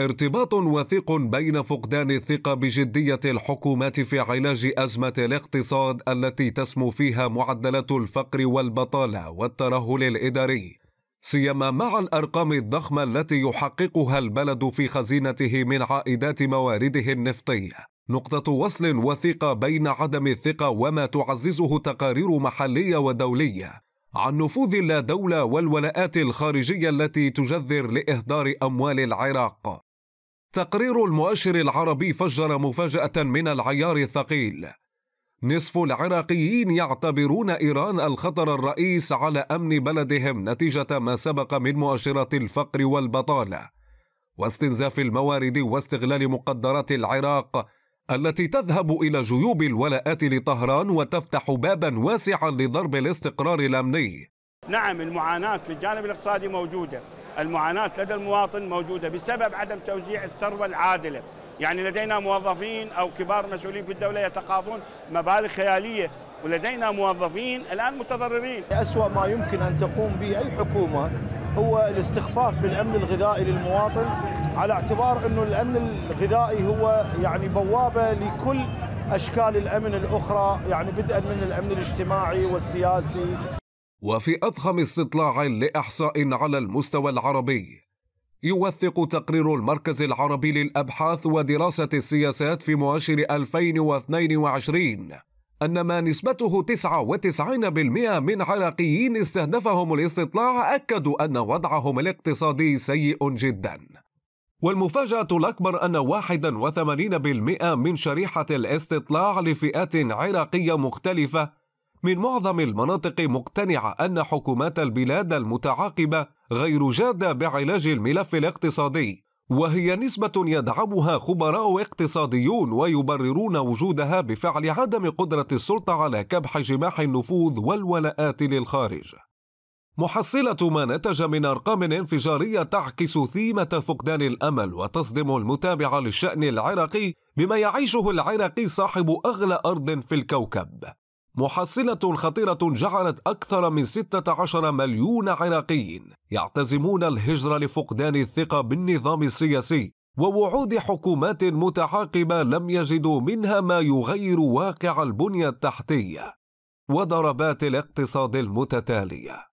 ارتباط وثيق بين فقدان الثقة بجدية الحكومات في علاج أزمة الاقتصاد التي تسمو فيها معدلات الفقر والبطالة والترهل الإداري، سيما مع الأرقام الضخمة التي يحققها البلد في خزينته من عائدات موارده النفطية. نقطة وصل وثيقة بين عدم الثقة وما تعززه تقارير محلية ودولية عن نفوذ اللا دولة والولاءات الخارجية التي تجذر لإهدار أموال العراق تقرير المؤشر العربي فجر مفاجأة من العيار الثقيل. نصف العراقيين يعتبرون إيران الخطر الرئيس على أمن بلدهم نتيجة ما سبق من مؤشرات الفقر والبطالة، واستنزاف الموارد واستغلال مقدرات العراق التي تذهب إلى جيوب الولاءات لطهران وتفتح بابا واسعا لضرب الاستقرار الأمني. نعم المعاناة في الجانب الاقتصادي موجودة، المعاناة لدى المواطن موجودة بسبب عدم توزيع الثروة العادلة يعني لدينا موظفين أو كبار مسؤولين في الدولة يتقاضون مبالغ خيالية ولدينا موظفين الآن متضررين أسوأ ما يمكن أن تقوم به أي حكومة هو الاستخفاف بالأمن الغذائي للمواطن على اعتبار أنه الأمن الغذائي هو يعني بوابة لكل أشكال الأمن الأخرى يعني بدءا من الأمن الاجتماعي والسياسي وفي أضخم استطلاع لإحصاء على المستوى العربي يوثق تقرير المركز العربي للأبحاث ودراسة السياسات في مؤشر 2022 أن ما نسبته 99% من عراقيين استهدفهم الاستطلاع أكدوا أن وضعهم الاقتصادي سيء جدا والمفاجأة الأكبر أن 81% من شريحة الاستطلاع لفئات عراقية مختلفة من معظم المناطق مقتنعة أن حكومات البلاد المتعاقبة غير جادة بعلاج الملف الاقتصادي وهي نسبة يدعمها خبراء اقتصاديون ويبررون وجودها بفعل عدم قدرة السلطة على كبح جماح النفوذ والولاءات للخارج. محصلة ما نتج من أرقام انفجارية تعكس ثيمة فقدان الأمل وتصدم المتابع للشأن العراقي بما يعيشه العراقي صاحب أغلى أرض في الكوكب. محصلة خطيرة جعلت أكثر من 16 مليون عراقي يعتزمون الهجرة لفقدان الثقة بالنظام السياسي ووعود حكومات متعاقبة لم يجدوا منها ما يغير واقع البنية التحتية وضربات الاقتصاد المتتاليه